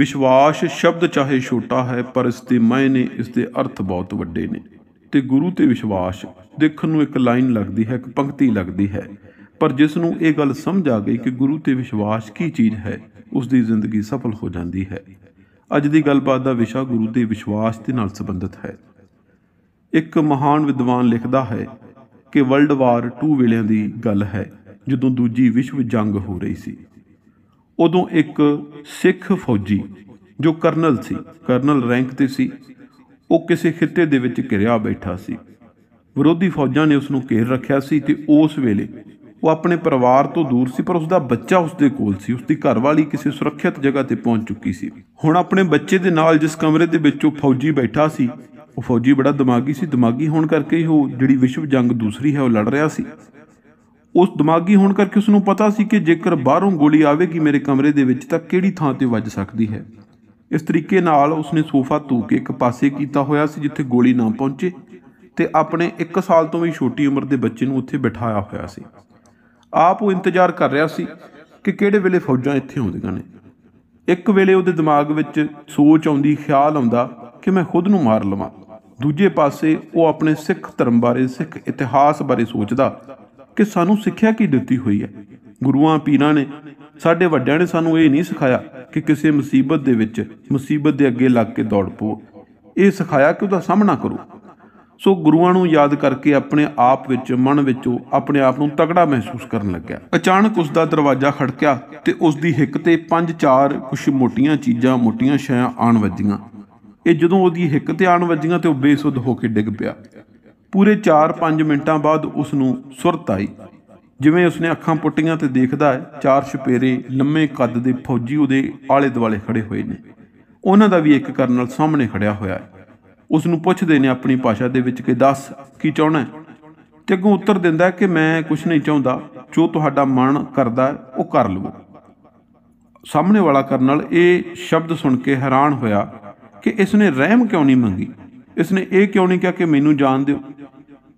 ਵਿਸ਼ਵਾਸ ਸ਼ਬਦ ਚਾਹੇ ਛੋਟਾ ਹੈ ਪਰ ਇਸ ਦੇ ਮਾਇਨੇ ਇਸ ਦੇ ਅਰਥ ਬਹੁਤ ਵੱਡੇ ਨੇ ਤੇ ਗੁਰੂ ਤੇ ਵਿਸ਼ਵਾਸ ਦੇਖਣ ਨੂੰ ਇੱਕ ਲਾਈਨ ਲੱਗਦੀ ਹੈ ਇੱਕ ਪੰਕਤੀ ਲੱਗਦੀ ਹੈ ਪਰ ਜਿਸ ਨੂੰ ਇਹ ਗੱਲ ਸਮਝ ਆ ਗਈ ਕਿ ਗੁਰੂ ਤੇ ਵਿਸ਼ਵਾਸ ਕੀ ਚੀਜ਼ ਹੈ ਉਸ ਦੀ ਜ਼ਿੰਦਗੀ ਸਫਲ ਹੋ ਜਾਂਦੀ ਹੈ ਅੱਜ ਦੀ ਗੱਲਬਾਤ ਦਾ ਵਿਸ਼ਾ ਗੁਰੂ ਦੇ ਵਿਸ਼ਵਾਸ ਦੇ ਨਾਲ ਸੰਬੰਧਿਤ ਹੈ ਇੱਕ ਮਹਾਨ ਵਿਦਵਾਨ ਲਿਖਦਾ ਹੈ ਕਿ ਵਰਲਡ ਵਾਰ 2 ਵੇਲਿਆਂ ਦੀ ਗੱਲ ਹੈ ਜਦੋਂ ਦੂਜੀ ਵਿਸ਼ਵ ਜੰਗ ਹੋ ਰਹੀ ਸੀ ਉਦੋਂ ਇੱਕ ਸਿੱਖ ਫੌਜੀ ਜੋ ਕਰਨਲ ਸੀ ਕਰਨਲ ਰੈਂਕ ਤੇ ਸੀ ਉਹ ਕਿਸੇ ਖਿੱਤੇ ਦੇ ਵਿੱਚ ਘਿਰਿਆ ਬੈਠਾ ਸੀ ਵਿਰੋਧੀ ਫੌਜਾਂ ਨੇ ਉਸ ਨੂੰ ਘੇਰ ਰੱਖਿਆ ਸੀ ਤੇ ਉਸ ਵੇਲੇ ਉਹ ਆਪਣੇ ਪਰਿਵਾਰ ਤੋਂ ਦੂਰ ਸੀ ਪਰ ਉਸ ਦਾ ਬੱਚਾ ਉਸ ਦੇ ਕੋਲ ਸੀ ਉਸ ਦੀ ਘਰਵਾਲੀ ਕਿਸੇ ਸੁਰੱਖਿਅਤ ਜਗ੍ਹਾ ਤੇ ਪਹੁੰਚ ਚੁੱਕੀ ਸੀ ਹੁਣ ਆਪਣੇ ਬੱਚੇ ਦੇ ਨਾਲ ਜਿਸ ਕਮਰੇ ਦੇ ਵਿੱਚ ਉਹ ਫੌਜੀ ਬੈਠਾ ਸੀ ਉਹ ਫੌਜੀ ਬੜਾ ਦਿਮਾਗੀ ਸੀ ਦਿਮਾਗੀ ਹੋਣ ਕਰਕੇ ਹੀ ਉਹ ਜਿਹੜੀ ਵਿਸ਼ਵ ਜੰਗ ਦੂਸਰੀ ਹੈ ਉਹ ਲੜ ਰਿਹਾ ਸੀ ਉਸ ਦਿਮਾਗੀ ਹੋਣ ਕਰਕੇ ਉਸ ਨੂੰ ਪਤਾ ਸੀ ਕਿ ਜੇਕਰ ਬਾਹਰੋਂ ਗੋਲੀ ਆਵੇਗੀ ਮੇਰੇ ਕਮਰੇ ਦੇ ਵਿੱਚ ਤਾਂ ਕਿਹੜੀ ਥਾਂ ਤੇ ਵੱਜ ਸਕਦੀ ਹੈ ਇਸ ਤਰੀਕੇ ਨਾਲ ਉਸਨੇ ਸੋਫਾ ਤੂ ਕੇ ਇੱਕ ਪਾਸੇ ਕੀਤਾ ਹੋਇਆ ਸੀ ਜਿੱਥੇ ਗੋਲੀ ਨਾ ਪਹੁੰਚੇ ਤੇ ਆਪਣੇ 1 ਸਾਲ ਤੋਂ ਵੀ ਛੋਟੀ ਉਮਰ ਦੇ ਬੱਚੇ ਨੂੰ ਉੱਥੇ ਬਿਠਾਇਆ ਹੋਇਆ ਸੀ ਆਪ ਉਹ ਇੰਤਜ਼ਾਰ ਕਰ ਰਿਹਾ ਸੀ ਕਿ ਕਿਹੜੇ ਵੇਲੇ ਫੌਜਾਂ ਇੱਥੇ ਆਉਂਦੀਆਂ ਨੇ ਇੱਕ ਵੇਲੇ ਉਹਦੇ ਦਿਮਾਗ ਵਿੱਚ ਸੋਚ ਆਉਂਦੀ ਖਿਆਲ ਆਉਂਦਾ ਕਿ ਮੈਂ ਖੁਦ ਨੂੰ ਮਾਰ ਲਵਾਂ ਦੂਜੇ ਪਾਸੇ ਉਹ ਆਪਣੇ ਸਿੱਖ ਧਰਮ ਬਾਰੇ ਸਿੱਖ ਇਤਿਹਾਸ ਬਾਰੇ ਸੋਚਦਾ ਕਿ ਸਾਨੂੰ ਸਿੱਖਿਆ ਕੀ ਦਿੱਤੀ ਹੋਈ ਹੈ ਗੁਰੂਆਂ ਪੀਰਾਂ ਨੇ ਸਾਡੇ ਵੱਡਿਆਂ ਨੇ ਸਾਨੂੰ ਇਹ ਨਹੀਂ ਸਿਖਾਇਆ ਕਿ ਕਿਸੇ ਮੁਸੀਬਤ ਦੇ ਵਿੱਚ ਮੁਸੀਬਤ ਦੇ ਅੱਗੇ ਲੱਗ ਕੇ ਦੌੜ ਪੋ ਇਹ ਸਿਖਾਇਆ ਕਿ ਉਹਦਾ ਸਾਹਮਣਾ ਕਰੋ ਸੋ ਗੁਰੂਆਂ ਨੂੰ ਯਾਦ ਕਰਕੇ ਆਪਣੇ ਆਪ ਵਿੱਚ ਮਨ ਵਿੱਚੋਂ ਆਪਣੇ ਆਪ ਨੂੰ ਤਕੜਾ ਮਹਿਸੂਸ ਕਰਨ ਲੱਗਿਆ ਅਚਾਨਕ ਉਸ ਦਾ ਦਰਵਾਜ਼ਾ ਖੜਕਿਆ ਤੇ ਉਸ ਦੀ ਹਿੱਕ ਤੇ ਪੰਜ ਚਾਰ ਕੁਝ ਮੋਟੀਆਂ ਚੀਜ਼ਾਂ ਮੋਟੀਆਂ ਸ਼ੈਆਂ ਆਣ ਵੱਜੀਆਂ ਇਹ ਜਦੋਂ ਉਹਦੀ ਹਿੱਕ ਤੇ ਆਣ ਵੱਜੀਆਂ ਤੇ ਉਹ ਬੇਸੁੱਧ ਹੋ ਕੇ ਡਿੱਗ ਪਿਆ ਪੂਰੇ 4-5 ਮਿੰਟਾਂ ਬਾਅਦ ਉਸ ਨੂੰ ਸੁਰਤ ਆਈ ਜਿਵੇਂ ਉਸਨੇ ਅੱਖਾਂ ਪੁੱਟੀਆਂ ਤੇ ਦੇਖਦਾ ਹੈ ਚਾਰ ਛਪੇਰੇ ਲੰਮੇ ਕੱਦ ਦੇ ਫੌਜੀ ਉਹਦੇ ਆਲੇ-ਦੁਆਲੇ ਖੜੇ ਹੋਏ ਨੇ ਉਹਨਾਂ ਦਾ ਵੀ ਇੱਕ ਕਰਨਲ ਸਾਹਮਣੇ ਖੜਿਆ ਹੋਇਆ ਹੈ ਉਸ ਨੂੰ ਪੁੱਛਦੇ ਨੇ ਆਪਣੀ ਭਾਸ਼ਾ ਦੇ ਵਿੱਚ ਕਿ ਦੱਸ ਕੀ ਚਾਹਣਾ ਤੇ ਅੱਗੋਂ ਉੱਤਰ ਦਿੰਦਾ ਕਿ ਮੈਂ ਕੁਝ ਨਹੀਂ ਚਾਹੁੰਦਾ ਜੋ ਤੁਹਾਡਾ ਮਨ ਕਰਦਾ ਉਹ ਕਰ ਲਵੋ ਸਾਹਮਣੇ ਵਾਲਾ ਕਰਨਲ ਇਹ ਸ਼ਬਦ ਸੁਣ ਕੇ ਹੈਰਾਨ ਹੋਇਆ ਕਿ ਇਸ ਨੇ ਰਹਿਮ ਕਿਉਂ ਨਹੀਂ ਮੰਗੀ ਇਸ ਨੇ ਇਹ ਕਿਉਂ ਨਹੀਂ ਕਿਹਾ ਕਿ ਮੈਨੂੰ ਜਾਣ ਦਿਓ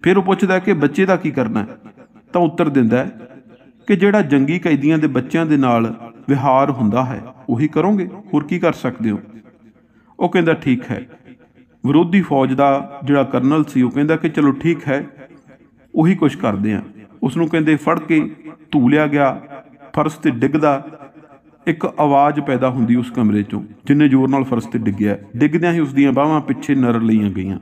ਫਿਰ ਉਹ ਪੁੱਛਦਾ ਕਿ ਬੱਚੇ ਦਾ ਕੀ ਕਰਨਾ ਤਾਂ ਉੱਤਰ ਦਿੰਦਾ ਕਿ ਜਿਹੜਾ ਜੰਗੀ ਕੈਦੀਆਂ ਦੇ ਬੱਚਿਆਂ ਦੇ ਨਾਲ ਵਿਹਾਰ ਹੁੰਦਾ ਹੈ ਉਹੀ ਕਰੋਗੇ ਹੋਰ ਕੀ ਕਰ ਸਕਦੇ ਹੋ ਉਹ ਕਹਿੰਦਾ ਠੀਕ ਹੈ ਵਿਰੋਧੀ ਫੌਜ ਦਾ ਜਿਹੜਾ ਕਰਨਲ ਸੀ ਉਹ ਕਹਿੰਦਾ ਕਿ ਚਲੋ ਠੀਕ ਹੈ ਉਹੀ ਕੁਝ ਕਰਦੇ ਆ ਉਸ ਨੂੰ ਕਹਿੰਦੇ ਫੜ ਕੇ ਧੂ ਲਿਆ ਗਿਆ ਫਰਸ਼ ਤੇ ਡਿੱਗਦਾ ਇੱਕ ਆਵਾਜ਼ ਪੈਦਾ ਹੁੰਦੀ ਉਸ ਕਮਰੇ ਚੋਂ ਜਿੰਨੇ ਜ਼ੋਰ ਨਾਲ ਫਰਸ਼ ਤੇ ਡਿੱਗਿਆ ਡਿੱਗਦਿਆਂ ਹੀ ਉਸ ਦੀਆਂ ਬਾਹਾਂ ਪਿੱਛੇ ਨਰ ਲਈਆਂ ਗਈਆਂ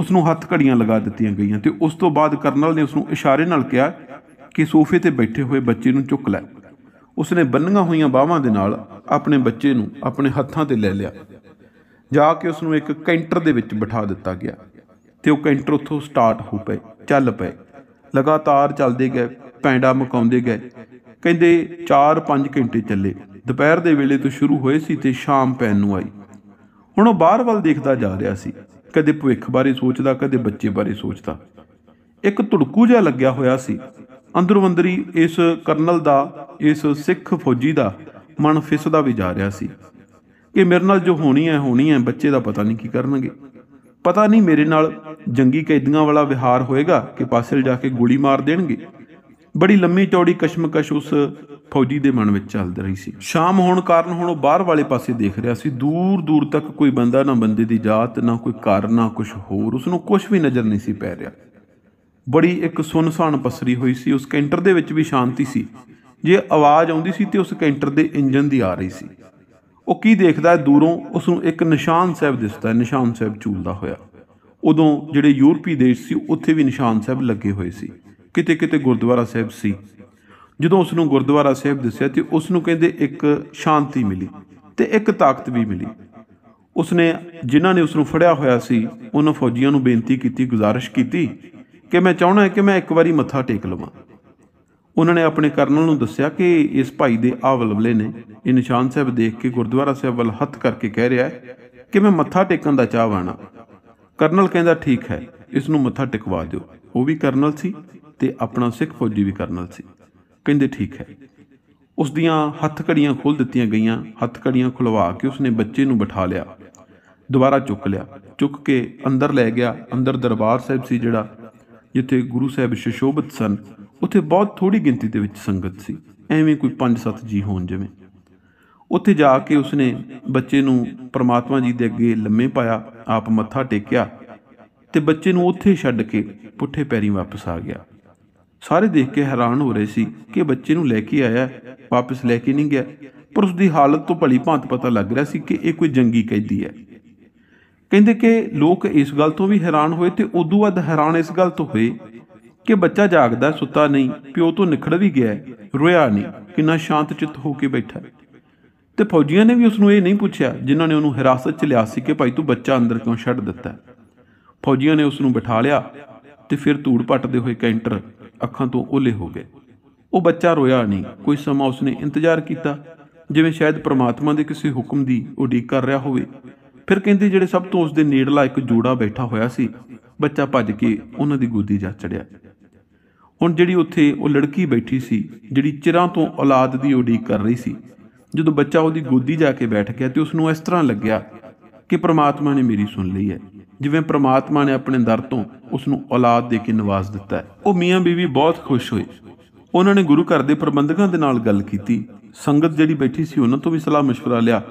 ਉਸ ਨੂੰ ਹੱਥ ਘੜੀਆਂ ਲਗਾ ਦਿੱਤੀਆਂ ਗਈਆਂ ਤੇ ਉਸ ਤੋਂ ਬਾਅਦ ਕਰਨਲ ਨੇ ਉਸ ਨੂੰ ਇਸ਼ਾਰੇ ਨਾਲ ਕਿਹਾ ਕਿ ਸੋਫੇ ਤੇ ਬੈਠੇ ਹੋਏ ਬੱਚੇ ਨੂੰ ਚੁੱਕ ਲੈ ਉਸ ਨੇ ਬੰਨੀਆਂ ਹੋਈਆਂ ਬਾਹਾਂ ਦੇ ਨਾਲ ਆਪਣੇ ਬੱਚੇ ਨੂੰ ਆਪਣੇ ਹੱਥਾਂ ਤੇ ਲੈ ਲਿਆ ਜਾ ਕੇ ਉਸ ਨੂੰ ਇੱਕ ਕੈਂਟਰ ਦੇ ਵਿੱਚ ਬਿਠਾ ਦਿੱਤਾ ਗਿਆ ਤੇ ਉਹ ਕੈਂਟਰ ਉੱਥੋਂ ਸਟਾਰਟ ਹੋ ਪਏ ਚੱਲ ਪਏ ਲਗਾਤਾਰ ਚੱਲਦੇ ਗਏ ਪੈਂਡਾ ਮਕਾਉਂਦੇ ਗਏ ਕਹਿੰਦੇ 4-5 ਘੰਟੇ ਚੱਲੇ ਦੁਪਹਿਰ ਦੇ ਵੇਲੇ ਤੋਂ ਸ਼ੁਰੂ ਹੋਏ ਸੀ ਤੇ ਸ਼ਾਮ ਪੈਣ ਨੂੰ ਆਈ ਹੁਣ ਉਹ ਬਾਹਰ ਵੱਲ ਦੇਖਦਾ ਜਾ ਰਿਹਾ ਸੀ ਕਦੇ ਭਵਿੱਖ ਬਾਰੇ ਸੋਚਦਾ ਕਦੇ ਬੱਚੇ ਬਾਰੇ ਸੋਚਦਾ ਇੱਕ ਧੜਕੂ ਜਿਹਾ ਲੱਗਿਆ ਹੋਇਆ ਸੀ ਅੰਦਰੋਂ ਅੰਦਰੀ ਇਸ ਕਰਨਲ ਦਾ ਇਸ ਸਿੱਖ ਫੌਜੀ ਦਾ ਮਨ ਫਿਸਦਾ ਵੀ ਜਾ ਰਿਹਾ ਸੀ ਕਿ ਮੇਰੇ ਨਾਲ ਜੋ ਹੋਣੀ ਹੈ ਹੋਣੀ ਹੈ ਬੱਚੇ ਦਾ ਪਤਾ ਨਹੀਂ ਕੀ ਕਰਨਗੇ ਪਤਾ ਨਹੀਂ ਮੇਰੇ ਨਾਲ ਜੰਗੀ ਕੈਦੀਆਂ ਵਾਲਾ ਵਿਹਾਰ ਹੋਏਗਾ ਕਿ ਪਾਸੇਲ ਜਾ ਕੇ ਗੋਲੀ ਮਾਰ ਦੇਣਗੇ ਬੜੀ ਲੰਮੀ ਚੌੜੀ ਕਸ਼ਮਕਸ਼ ਉਸ ਫੌਜੀ ਦੇ ਮਨ ਵਿੱਚ ਚੱਲਦੀ ਰਹੀ ਸੀ ਸ਼ਾਮ ਹੋਣ ਕਾਰਨ ਹੁਣ ਉਹ ਬਾਹਰ ਵਾਲੇ ਪਾਸੇ ਦੇਖ ਰਿਹਾ ਸੀ ਦੂਰ ਦੂਰ ਤੱਕ ਕੋਈ ਬੰਦਾ ਨਾ ਬੰਦੇ ਦੀ ਜਾਤ ਨਾ ਕੋਈ ਘਰ ਨਾ ਕੁਝ ਹੋਰ ਉਸ ਨੂੰ ਕੁਝ ਵੀ ਨਜ਼ਰ ਨਹੀਂ ਸੀ ਪੈ ਰਿਹਾ ਬੜੀ ਇੱਕ ਸੁੰਨਸਾਨ ਪਸਰੀ ਹੋਈ ਸੀ ਉਸ ਕੈਂਟਰ ਦੇ ਵਿੱਚ ਵੀ ਸ਼ਾਂਤੀ ਸੀ ਜੇ ਆਵਾਜ਼ ਆਉਂਦੀ ਸੀ ਤੇ ਉਸ ਕੈਂਟਰ ਦੇ ਇੰਜਨ ਦੀ ਆ ਰਹੀ ਸੀ ਉਹ ਕੀ ਦੇਖਦਾ ਹੈ ਦੂਰੋਂ ਉਸ ਨੂੰ ਇੱਕ ਨਿਸ਼ਾਨ ਸਾਹਿਬ ਦਿਸਦਾ ਹੈ ਨਿਸ਼ਾਨ ਸਾਹਿਬ ਝੂਲਦਾ ਹੋਇਆ ਉਦੋਂ ਜਿਹੜੇ ਯੂਰਪੀ ਦੇਸ਼ ਸੀ ਉੱਥੇ ਵੀ ਨਿਸ਼ਾਨ ਸਾਹਿਬ ਲੱਗੇ ਹੋਏ ਸੀ ਕਿਤੇ ਕਿਤੇ ਗੁਰਦੁਆਰਾ ਸਾਹਿਬ ਸੀ ਜਦੋਂ ਉਸ ਨੂੰ ਗੁਰਦੁਆਰਾ ਸਾਹਿਬ ਦੱਸਿਆ ਤੇ ਉਸ ਨੂੰ ਕਹਿੰਦੇ ਇੱਕ ਸ਼ਾਂਤੀ ਮਿਲੀ ਤੇ ਇੱਕ ਤਾਕਤ ਵੀ ਮਿਲੀ ਉਸਨੇ ਜਿਨ੍ਹਾਂ ਨੇ ਉਸ ਨੂੰ ਫੜਿਆ ਹੋਇਆ ਸੀ ਉਹਨਾਂ ਫੌਜੀਆਂ ਨੂੰ ਬੇਨਤੀ ਕੀਤੀ ਗੁਜ਼ਾਰਿਸ਼ ਕੀਤੀ ਕਿ ਮੈਂ ਚਾਹੁੰਦਾ ਕਿ ਮੈਂ ਇੱਕ ਵਾਰੀ ਮੱਥਾ ਟੇਕ ਲਵਾਂ ਉਹਨਾਂ ਨੇ ਆਪਣੇ ਕਰਨਲ ਨੂੰ ਦੱਸਿਆ ਕਿ ਇਸ ਭਾਈ ਦੇ ਆ ਵਲਵਲੇ ਨੇ ਇਹ ਨਿਸ਼ਾਨ ਸਾਹਿਬ ਦੇਖ ਕੇ ਗੁਰਦੁਆਰਾ ਸਾਹਿਬ ਵੱਲ ਹੱਥ ਕਰਕੇ ਕਹਿ ਰਿਹਾ ਹੈ ਕਿ ਮੈਂ ਮੱਥਾ ਟੇਕਣ ਦਾ ਚਾਹਵਾਨਾ ਕਰਨਲ ਕਹਿੰਦਾ ਠੀਕ ਹੈ ਇਸ ਨੂੰ ਮੱਥਾ ਟਿਕਵਾ ਦਿਓ ਉਹ ਵੀ ਕਰਨਲ ਸੀ ਤੇ ਆਪਣਾ ਸਿੱਖ ਫੌਜੀ ਵੀ ਕਰਨਲ ਸੀ ਕਹਿੰਦੇ ਠੀਕ ਹੈ ਉਸ ਦੀਆਂ ਹੱਥ ਘੜੀਆਂ ਖੋਲ ਦਿੱਤੀਆਂ ਗਈਆਂ ਹੱਥ ਘੜੀਆਂ ਖੁਲਵਾ ਕੇ ਉਸਨੇ ਬੱਚੇ ਨੂੰ ਬਿਠਾ ਲਿਆ ਦੁਬਾਰਾ ਚੁੱਕ ਲਿਆ ਚੁੱਕ ਕੇ ਅੰਦਰ ਲੈ ਗਿਆ ਅੰਦਰ ਦਰਬਾਰ ਸਾਹਿਬ ਸੀ ਜਿਹੜਾ ਜਿੱਥੇ ਗੁਰੂ ਸਾਹਿਬ ਸ਼ਸ਼ੋਭਤ ਸਨ ਉੱਥੇ ਬਹੁਤ ਥੋੜੀ ਗਿਣਤੀ ਦੇ ਵਿੱਚ ਸੰਗਤ ਸੀ ਐਵੇਂ ਕੋਈ 5-7 ਜੀ ਹੋਣ ਜਿਵੇਂ ਉੱਥੇ ਜਾ ਕੇ ਉਸਨੇ ਬੱਚੇ ਨੂੰ ਪ੍ਰਮਾਤਮਾ ਜੀ ਦੇ ਅੱਗੇ ਲੰਮੇ ਪਾਇਆ ਆਪ ਮੱਥਾ ਟੇਕਿਆ ਤੇ ਬੱਚੇ ਨੂੰ ਉੱਥੇ ਛੱਡ ਕੇ ਪੁੱਠੇ ਪੈਰੀਂ ਵਾਪਸ ਆ ਗਿਆ ਸਾਰੇ ਦੇਖ ਕੇ ਹੈਰਾਨ ਹੋ ਰਹੇ ਸੀ ਕਿ ਬੱਚੇ ਨੂੰ ਲੈ ਕੇ ਆਇਆ ਵਾਪਸ ਲੈ ਕੇ ਨਹੀਂ ਗਿਆ ਪਰ ਉਸ ਦੀ ਹਾਲਤ ਤੋਂ ਭਲੀ ਭਾਂਤ ਪਤਾ ਲੱਗ ਰਿਹਾ ਸੀ ਕਿ ਇਹ ਕੋਈ ਜੰਗੀ ਕੈਦੀ ਹੈ ਕਹਿੰਦੇ ਕਿ ਲੋਕ ਇਸ ਗੱਲ ਤੋਂ ਵੀ ਹੈਰਾਨ ਹੋਏ ਤੇ ਉਦੋਂ ਵੱਧ ਹੈਰਾਨ ਇਸ ਗੱਲ ਤੋਂ ਹੋਏ ਕਿ ਬੱਚਾ ਜਾਗਦਾ ਸੁੱਤਾ ਨਹੀਂ ਪਿਓ ਤੋਂ ਨਿਖੜ ਵੀ ਗਿਆ ਰੋਇਆ ਨਹੀਂ ਕਿੰਨਾ ਸ਼ਾਂਤ ਚਿੱਤ ਹੋ ਕੇ ਬੈਠਾ ਤੇ ਫੌਜੀਆਂ ਨੇ ਵੀ ਉਸ ਨੂੰ ਇਹ ਨਹੀਂ ਪੁੱਛਿਆ ਜਿਨ੍ਹਾਂ ਨੇ ਉਹਨੂੰ ਹਿਰਾਸਤ 'ਚ ਲਿਆ ਸੀ ਕਿ ਭਾਈ ਤੂੰ ਬੱਚਾ ਅੰਦਰ ਕਿਉਂ ਛੱਡ ਦਿੱਤਾ ਫੌਜੀਆਂ ਨੇ ਉਸ ਨੂੰ ਬਿਠਾ ਲਿਆ ਤੇ ਫਿਰ ਧੂੜ ਪੱਟਦੇ ਹੋਏ ਕੈਂਟਰ ਅੱਖਾਂ ਤੋਂ ਓਲੇ ਹੋ ਗਏ ਉਹ ਬੱਚਾ ਰੋਇਆ ਨਹੀਂ ਕੋਈ ਸਮਾਂ ਉਸਨੇ ਇੰਤਜ਼ਾਰ ਕੀਤਾ ਜਿਵੇਂ ਸ਼ਾਇਦ ਪ੍ਰਮਾਤਮਾ ਦੇ ਕਿਸੇ ਹੁਕਮ ਦੀ ਉਡੀਕ ਕਰ ਰਿਹਾ ਹੋਵੇ ਫਿਰ ਕਹਿੰਦੇ ਜਿਹੜੇ ਸਭ ਤੋਂ ਉਸਦੇ ਨੇੜਲਾ ਇੱਕ ਜੋੜਾ ਬੈਠਾ ਹੋਇਆ ਸੀ ਬੱਚਾ ਭੱਜ ਕੇ ਉਹਨਾਂ ਦੀ ਗੋਦੀ ਜਾ ਚੜਿਆ ਹੁਣ ਜਿਹੜੀ ਉੱਥੇ ਉਹ ਲੜਕੀ ਬੈਠੀ ਸੀ ਜਿਹੜੀ ਚਿਰਾਂ ਤੋਂ ਔਲਾਦ ਦੀ ਉਡੀਕ ਕਰ ਰਹੀ ਸੀ ਜਦੋਂ ਬੱਚਾ ਉਹਦੀ ਗੋਦੀ ਜਾ ਕੇ ਬੈਠ ਗਿਆ ਤੇ ਉਸ ਨੂੰ ਇਸ ਤਰ੍ਹਾਂ ਲੱਗਿਆ ਕਿ ਪ੍ਰਮਾਤਮਾ ਨੇ ਮੇਰੀ ਸੁਣ ਲਈ ਹੈ ਜਿਵੇਂ ਪ੍ਰਮਾਤਮਾ ਨੇ ਆਪਣੇ ਦਰ ਤੋਂ ਉਸ ਨੂੰ ਔਲਾਦ ਦੇ ਕੇ ਨਵਾਜ਼ ਦਿੱਤਾ ਉਹ ਮੀਆਂ ਬੀਵੀ ਬਹੁਤ ਖੁਸ਼ ਹੋਏ ਉਹਨਾਂ ਨੇ ਗੁਰੂ ਘਰ ਦੇ ਪ੍ਰਬੰਧਕਾਂ ਦੇ ਨਾਲ ਗੱਲ ਕੀਤੀ ਸੰਗਤ ਜਿਹੜੀ ਬੈਠੀ ਸੀ ਉਹਨਾਂ ਤੋਂ ਵੀ ਸਲਾਹ مشورہ ਲਿਆ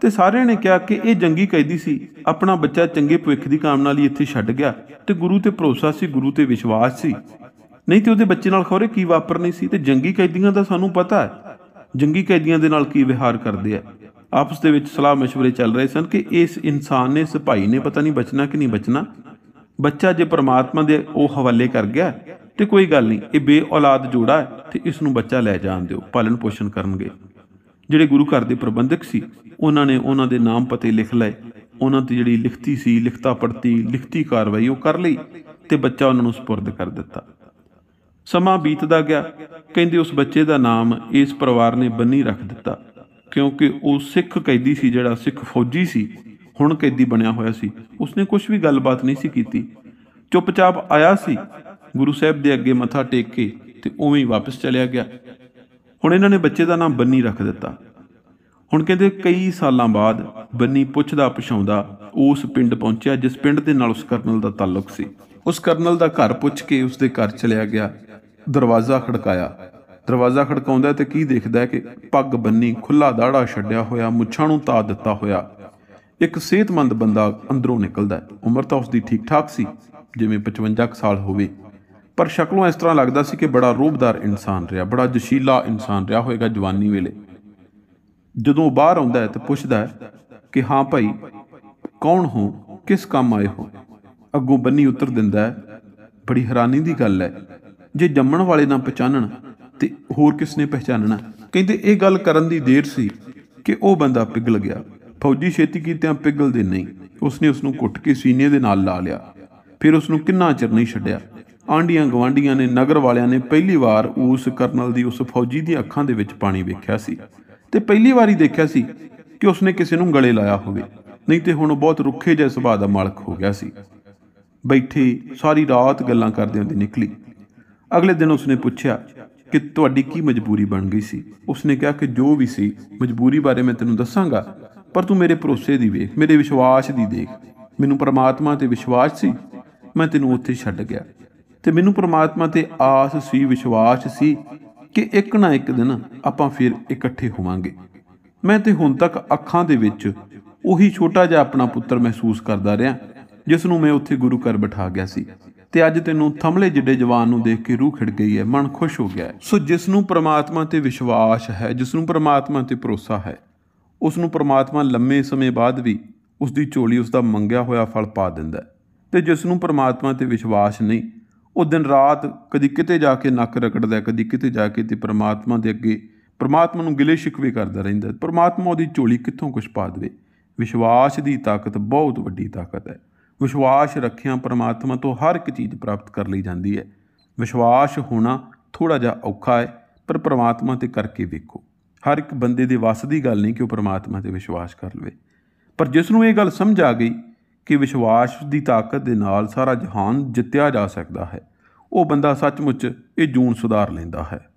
ਤੇ ਸਾਰਿਆਂ ਨੇ ਕਿਹਾ ਕਿ ਇਹ ਜੰਗੀ ਕੈਦੀ ਸੀ ਆਪਣਾ ਬੱਚਾ ਚੰਗੇ ਭਵਿੱਖ ਦੀ ਕਾਮਨਾ ਲਈ ਇੱਥੇ ਛੱਡ ਗਿਆ ਤੇ ਗੁਰੂ ਤੇ ਭਰੋਸਾ ਸੀ ਗੁਰੂ ਤੇ ਵਿਸ਼ਵਾਸ ਸੀ ਨਹੀਂ ਤੇ ਉਹਦੇ ਬੱਚੇ ਨਾਲ ਖੌਰੇ ਕੀ ਵਾਪਰਨੀ ਸੀ ਤੇ ਜੰਗੀ ਕੈਦੀਆਂ ਦਾ ਸਾਨੂੰ ਪਤਾ ਹੈ ਜੰਗੀ ਕੈਦੀਆਂ ਦੇ ਨਾਲ ਕੀ ਵਿਹਾਰ ਕਰਦੇ ਆ ਆਪਸ ਦੇ ਵਿੱਚ ਸਲਾਹ مشورے ਚੱਲ ਰਹੇ ਸਨ ਕਿ ਇਸ ਇਨਸਾਨ ਨੇ ਸਿਪਾਈ ਨੇ ਪਤਾ ਨਹੀਂ ਬਚਣਾ ਕਿ ਨਹੀਂ ਬਚਣਾ ਬੱਚਾ ਜੇ ਪਰਮਾਤਮਾ ਦੇ ਉਹ ਹਵਾਲੇ ਕਰ ਗਿਆ ਤੇ ਕੋਈ ਗੱਲ ਨਹੀਂ ਇਹ ਬੇਔਲਾਦ ਜੋੜਾ ਹੈ ਤੇ ਇਸ ਨੂੰ ਬੱਚਾ ਲੈ ਜਾਣ ਦਿਓ ਪਾਲਣ ਪੋਸ਼ਣ ਕਰਨਗੇ ਜਿਹੜੇ ਗੁਰੂ ਘਰ ਦੇ ਪ੍ਰਬੰਧਕ ਸੀ ਉਹਨਾਂ ਨੇ ਉਹਨਾਂ ਦੇ ਨਾਮ ਪਤੇ ਲਿਖ ਲਏ ਉਹਨਾਂ ਤੇ ਜਿਹੜੀ ਲਿਖਤੀ ਸੀ ਲਿਖਤਾ ਪੜਤੀ ਲਿਖਤੀ ਕਾਰਵਾਈ ਉਹ ਕਰ ਲਈ ਤੇ ਬੱਚਾ ਉਹਨਾਂ ਨੂੰ سپرد ਕਰ ਦਿੱਤਾ ਸਮਾਂ ਬੀਤਦਾ ਗਿਆ ਕਹਿੰਦੇ ਉਸ ਬੱਚੇ ਦਾ ਨਾਮ ਇਸ ਪਰਿਵਾਰ ਨੇ ਬੰਨੀ ਰੱਖ ਦਿੱਤਾ ਕਿਉਂਕਿ ਉਹ ਸਿੱਖ ਕੈਦੀ ਸੀ ਜਿਹੜਾ ਸਿੱਖ ਫੌਜੀ ਸੀ ਹੁਣ ਕੈਦੀ ਬਣਿਆ ਹੋਇਆ ਸੀ ਉਸਨੇ ਕੁਝ ਵੀ ਗੱਲਬਾਤ ਨਹੀਂ ਸੀ ਕੀਤੀ ਚੁੱਪਚਾਪ ਆਇਆ ਸੀ ਗੁਰੂ ਸਾਹਿਬ ਦੇ ਅੱਗੇ ਮੱਥਾ ਟੇਕ ਕੇ ਤੇ ਉਵੇਂ ਹੀ ਵਾਪਸ ਚਲਿਆ ਗਿਆ ਹੁਣ ਇਹਨਾਂ ਨੇ ਬੱਚੇ ਦਾ ਨਾਮ ਬੰਨੀ ਰੱਖ ਦਿੱਤਾ ਹੁਣ ਕਹਿੰਦੇ ਕਈ ਸਾਲਾਂ ਬਾਅਦ ਬੰਨੀ ਪੁੱਛਦਾ ਪਛਾਉਂਦਾ ਉਸ ਪਿੰਡ ਪਹੁੰਚਿਆ ਜਿਸ ਪਿੰਡ ਦੇ ਨਾਲ ਉਸ ਕਰਨਲ ਦਾ ਤਾਲੁਕ ਸੀ ਉਸ ਕਰਨਲ ਦਾ ਘਰ ਪੁੱਛ ਕੇ ਉਸ ਦੇ ਘਰ ਚਲਿਆ ਗਿਆ ਦਰਵਾਜ਼ਾ ਖੜਕਾਇਆ ਦਰਵਾਜ਼ਾ ਖੜਕਾਉਂਦਾ ਤੇ ਕੀ ਦੇਖਦਾ ਕਿ ਪੱਗ ਬੰਨੀ ਖੁੱਲਾ ਦਾੜਾ ਛੱਡਿਆ ਹੋਇਆ ਮੁੱਛਾਂ ਨੂੰ ਤਾ ਦਿੱਤਾ ਹੋਇਆ ਇੱਕ ਸਿਹਤਮੰਦ ਬੰਦਾ ਅੰਦਰੋਂ ਨਿਕਲਦਾ ਉਮਰ ਤਾਂ ਉਸ ਦੀ ਠੀਕ ਠਾਕ ਸੀ ਜਿਵੇਂ 55 ਸਾਲ ਹੋਵੇ ਪਰ ਸ਼ਕਲੋਂ ਇਸ ਤਰ੍ਹਾਂ ਲੱਗਦਾ ਸੀ ਕਿ ਬੜਾ ਰੂਪਦਾਰ ਇਨਸਾਨ ਰਿਹਾ ਬੜਾ ਜਸ਼ੀਲਾ ਇਨਸਾਨ ਰਿਹਾ ਹੋਵੇਗਾ ਜਵਾਨੀ ਵੇਲੇ ਜਦੋਂ ਬਾਹਰ ਆਉਂਦਾ ਹੈ ਤੇ ਪੁੱਛਦਾ ਹੈ ਕਿ ਹਾਂ ਭਾਈ ਕੌਣ ਹੋ ਕਿਸ ਕੰਮ ਆਏ ਹੋ ਅੱਗੋਂ ਬੰਨੀ ਉੱਤਰ ਦਿੰਦਾ ਹੈ ਬੜੀ ਹੈਰਾਨੀ ਦੀ ਗੱਲ ਹੈ ਜੇ ਜੰਮਣ ਵਾਲੇ ਨਾ ਪਛਾਣਨ ਤੇ ਹੋਰ ਕਿਸ ਨੇ ਪਹਿਚਾਨਣਾ ਕਹਿੰਦੇ ਇਹ ਗੱਲ ਕਰਨ ਦੀ ਦੇਰ ਸੀ ਕਿ ਉਹ ਬੰਦਾ ਪਿਗਲ ਗਿਆ ਫੌਜੀ ਛੇਤੀ ਕੀਤਿਆਂ ਪਿਗਲਦੇ ਨਹੀਂ ਉਸਨੇ ਉਸ ਨੂੰ ਘੁੱਟ ਕੇ ਸੀਨੇ ਦੇ ਨਾਲ ਲਾ ਲਿਆ ਫਿਰ ਉਸ ਨੂੰ ਕਿੰਨਾ ਚਿਰ ਨਹੀਂ ਛੱਡਿਆ ਆਂਡੀਆਂ ਗਵਾਂਡੀਆਂ ਨੇ ਨਗਰ ਵਾਲਿਆਂ ਨੇ ਪਹਿਲੀ ਵਾਰ ਉਸ ਕਰਨਲ ਦੀ ਉਸ ਫੌਜੀ ਦੀ ਅੱਖਾਂ ਦੇ ਵਿੱਚ ਪਾਣੀ ਵੇਖਿਆ ਸੀ ਤੇ ਪਹਿਲੀ ਵਾਰੀ ਦੇਖਿਆ ਸੀ ਕਿ ਉਸਨੇ ਕਿਸੇ ਨੂੰ ਗਲੇ ਲਾਇਆ ਹੋਵੇ ਨਹੀਂ ਤੇ ਹੁਣ ਬਹੁਤ ਰੁੱਖੇ ਜਿਹੇ ਸੁਭਾਅ ਦਾ ਮਾਲਕ ਹੋ ਗਿਆ ਸੀ ਬੈਠੇ ਸਾਰੀ ਰਾਤ ਗੱਲਾਂ ਕਰਦੇ ਹੁੰਦੇ ਨਿਕਲੀ ਅਗਲੇ ਦਿਨ ਉਸਨੇ ਪੁੱਛਿਆ ਕਿ ਤੁਹਾਡੀ ਕੀ ਮਜਬੂਰੀ ਬਣ ਗਈ ਸੀ ਉਸਨੇ ਕਿਹਾ ਕਿ ਜੋ ਵੀ ਸੀ ਮਜਬੂਰੀ ਬਾਰੇ ਮੈਂ ਤੈਨੂੰ ਦੱਸਾਂਗਾ ਪਰ ਤੂੰ ਮੇਰੇ ਭਰੋਸੇ ਦੀ ਵੇਖ ਮੇਰੇ ਵਿਸ਼ਵਾਸ ਦੀ ਦੇਖ ਮੈਨੂੰ ਪਰਮਾਤਮਾ ਤੇ ਵਿਸ਼ਵਾਸ ਸੀ ਮੈਂ ਤੈਨੂੰ ਉੱਥੇ ਛੱਡ ਗਿਆ ਤੇ ਮੈਨੂੰ ਪਰਮਾਤਮਾ ਤੇ ਆਸ ਸੀ ਵਿਸ਼ਵਾਸ ਸੀ ਕਿ ਇੱਕ ਨਾ ਇੱਕ ਦਿਨ ਆਪਾਂ ਫਿਰ ਇਕੱਠੇ ਹੋਵਾਂਗੇ ਮੈਂ ਤੇ ਹੁਣ ਤੱਕ ਅੱਖਾਂ ਦੇ ਵਿੱਚ ਉਹੀ ਛੋਟਾ ਜਿਹਾ ਆਪਣਾ ਪੁੱਤਰ ਮਹਿਸੂਸ ਕਰਦਾ ਰਿਹਾ ਜਿਸ ਨੂੰ ਮੈਂ ਉੱਥੇ ਗੁਰੂ ਘਰ ਬਿਠਾ ਗਿਆ ਸੀ ਤੇ ਅੱਜ ਤੈਨੂੰ ਥੰਮਲੇ ਜਿੱਡੇ ਜਵਾਨ ਨੂੰ ਦੇਖ ਕੇ ਰੂਹ ਖਿੜ ਗਈ ਹੈ ਮਨ ਖੁਸ਼ ਹੋ ਗਿਆ ਸੋ ਜਿਸ ਨੂੰ ਪ੍ਰਮਾਤਮਾ ਤੇ ਵਿਸ਼ਵਾਸ ਹੈ ਜਿਸ ਨੂੰ ਪ੍ਰਮਾਤਮਾ ਤੇ ਭਰੋਸਾ ਹੈ ਉਸ ਨੂੰ ਪ੍ਰਮਾਤਮਾ ਲੰਮੇ ਸਮੇਂ ਬਾਅਦ ਵੀ ਉਸ ਦੀ ਝੋਲੀ ਉਸ ਦਾ ਮੰਗਿਆ ਹੋਇਆ ਫਲ ਪਾ ਦਿੰਦਾ ਤੇ ਜਿਸ ਨੂੰ ਪ੍ਰਮਾਤਮਾ ਤੇ ਵਿਸ਼ਵਾਸ ਨਹੀਂ ਉਹ ਦਿਨ ਰਾਤ ਕਦੀ ਕਿਤੇ ਜਾ ਕੇ ਨੱਕ ਰਗੜਦਾ ਕਦੀ ਕਿਤੇ ਜਾ ਕੇ ਤੇ ਪ੍ਰਮਾਤਮਾ ਦੇ ਅੱਗੇ ਪ੍ਰਮਾਤਮਾ ਨੂੰ ਗਿਲੇ ਸ਼ਿਕਵੇ ਕਰਦਾ ਰਹਿੰਦਾ ਪ੍ਰਮਾਤਮਾ ਉਹਦੀ ਝੋਲੀ ਕਿੱਥੋਂ ਕੁਝ ਪਾ ਦੇਵੇ ਵਿਸ਼ਵਾਸ ਦੀ ਤਾਕਤ ਬਹੁਤ ਵੱਡੀ ਤਾਕਤ ਹੈ ਵਿਸ਼ਵਾਸ ਰੱਖਿਆ ਪਰਮਾਤਮਾ ਤੋਂ ਹਰ ਇੱਕ ਚੀਜ਼ ਪ੍ਰਾਪਤ ਕਰ ਲਈ ਜਾਂਦੀ ਹੈ ਵਿਸ਼ਵਾਸ ਹੋਣਾ ਥੋੜਾ ਜਿਹਾ ਔਖਾ ਹੈ ਪਰ ਪਰਮਾਤਮਾ ਤੇ ਕਰਕੇ ਵੇਖੋ ਹਰ ਇੱਕ ਬੰਦੇ ਦੇ ਵਸ ਦੀ ਗੱਲ ਨਹੀਂ ਕਿ ਉਹ ਪਰਮਾਤਮਾ ਤੇ ਵਿਸ਼ਵਾਸ ਕਰ ਲਵੇ ਪਰ ਜਿਸ ਨੂੰ ਇਹ ਗੱਲ ਸਮਝ ਆ ਗਈ ਕਿ ਵਿਸ਼ਵਾਸ ਦੀ ਤਾਕਤ ਦੇ ਨਾਲ ਸਾਰਾ ਜਹਾਨ ਜਿੱਤਿਆ ਜਾ ਸਕਦਾ ਹੈ ਉਹ ਬੰਦਾ ਸੱਚਮੁੱਚ ਇਹ ਜੂਨ ਸੁਧਾਰ ਲੈਂਦਾ ਹੈ